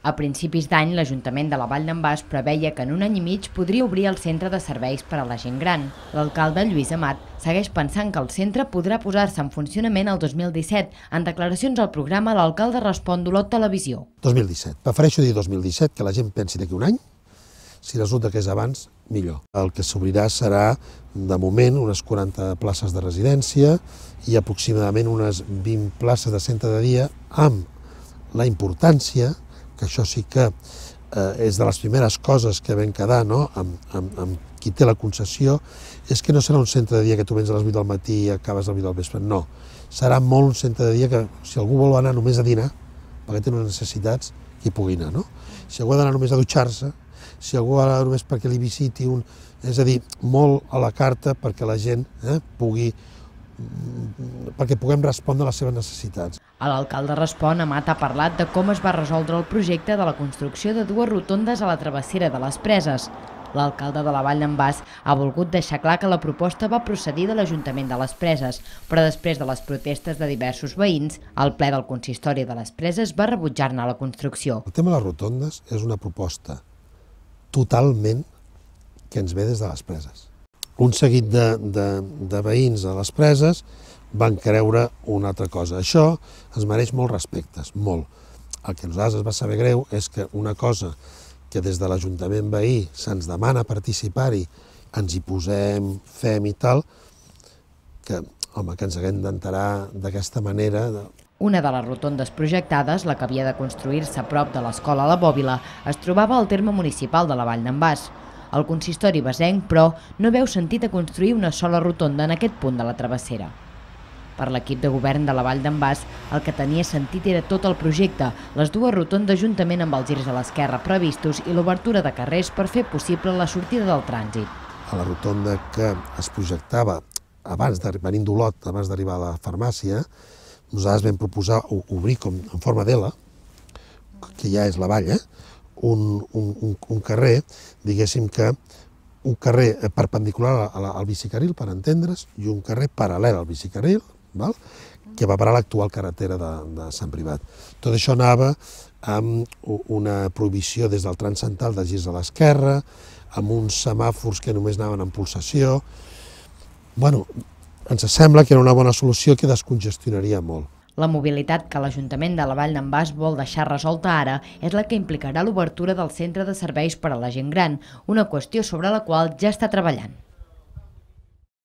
A principis d'any, l'Ajuntament de la Vall d'en Bas preveia que en un any i mig podria obrir el centre de serveis per a la gent gran. L'alcalde, Lluís Amat, segueix pensant que el centre podrà posar-se en funcionament el 2017. En declaracions al programa, l'alcalde respon d'Olot Televisió. 2017. Prefereixo dir 2017, que la gent pensi d'aquí un any. Si resulta que és abans, millor. El que s'obrirà serà, de moment, unes 40 places de residència i aproximadament unes 20 places de centre de dia amb la importància que això sí que eh, és de les primeres coses que vam quedar no? amb, amb, amb qui té la concessió, és que no serà un centre de dia que tu vens a les 8 del matí i acabes a les 8 del vespre, no. Serà molt un centre de dia que, si algú vol anar només a dinar, perquè té unes necessitats, que hi pugui anar, no? Si algú ha d'anar només a dutxar-se, si algú ha d'anar només perquè li visiti un... És a dir, molt a la carta perquè la gent eh, pugui perquè puguem respondre a les seves necessitats. L'alcalde Respon, Amat, ha parlat de com es va resoldre el projecte de la construcció de dues rotondes a la travessera de les Preses. L'alcalde de la Vall d'en Bas ha volgut deixar clar que la proposta va procedir de l'Ajuntament de les Preses, però després de les protestes de diversos veïns, el ple del consistori de les Preses va rebutjar-ne la construcció. El tema de les rotondes és una proposta totalment que ens ve des de les Preses un seguit de, de, de veïns a les preses van creure una altra cosa. Això ens mereix molt respectes, molt. El que a nosaltres va saber greu és que una cosa que des de l'Ajuntament veí se'ns demana participar-hi, ens hi posem, fem i tal, que, home, que ens haguem d'enterar d'aquesta manera... De... Una de les rotondes projectades, la que havia de construir-se a prop de l'escola La Bòbila, es trobava al terme municipal de la Vall d'en Bas. El consistori basenc, però, no veu sentit a construir una sola rotonda en aquest punt de la travessera. Per l'equip de govern de la Vall d'en Bas, el que tenia sentit era tot el projecte, les dues rotondes juntament amb els girs a l'esquerra previstos i l'obertura de carrers per fer possible la sortida del trànsit. A la rotonda que es projectava abans de, venint d'Olot, abans d'arribar a la farmàcia, nosaltres vam proposar obrir com en forma d'ela, que ja és la vall, eh? un, un, un carrer, diguéssim que un carrer perpendicular a la, al bicicarril, per entendre's, i un carrer paral·lel al bicicarril, val? que va parar l'actual carretera de, de Sant Privat. Tot això anava amb una prohibició des del tram de girs a l'esquerra, amb uns semàfors que només anaven en pulsació... Bueno, ens sembla que era una bona solució que descongestionaria molt. La mobilitat que l'Ajuntament de la Vall d'en Bas vol deixar resolta ara és la que implicarà l'obertura del Centre de Serveis per a la Gent Gran, una qüestió sobre la qual ja està treballant.